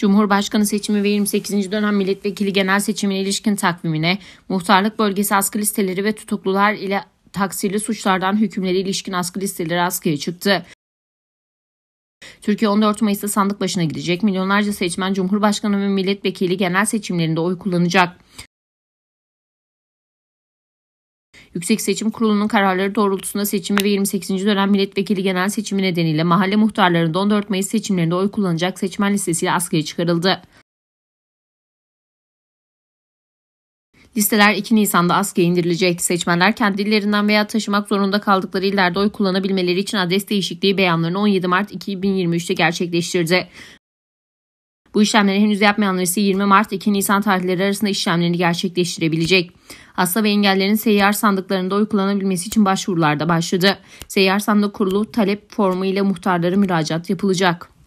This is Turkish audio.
Cumhurbaşkanı seçimi ve 28. dönem milletvekili genel seçimine ilişkin takvimine, muhtarlık bölgesi askı listeleri ve tutuklular ile taksirli suçlardan hükümleri ilişkin askı listeleri askıya çıktı. Türkiye 14 Mayıs'ta sandık başına gidecek. Milyonlarca seçmen Cumhurbaşkanı ve milletvekili genel seçimlerinde oy kullanacak. Yüksek Seçim Kurulu'nun kararları doğrultusunda seçimi ve 28. dönem milletvekili genel seçimi nedeniyle mahalle muhtarlarında 14 Mayıs seçimlerinde oy kullanacak seçmen listesiyle askıya çıkarıldı. Listeler 2 Nisan'da askıya indirilecek. Seçmenler kendi illerinden veya taşımak zorunda kaldıkları illerde oy kullanabilmeleri için adres değişikliği beyanlarını 17 Mart 2023'te gerçekleştirdi. Bu işlemleri henüz yapmayanlar ise 20 Mart 2 Nisan tarihleri arasında işlemlerini gerçekleştirebilecek. Hasta ve engellerin seyyar sandıklarında oy kullanabilmesi için başvurularda başladı. Seyyar sandık kurulu talep formu ile muhtarlara müracaat yapılacak.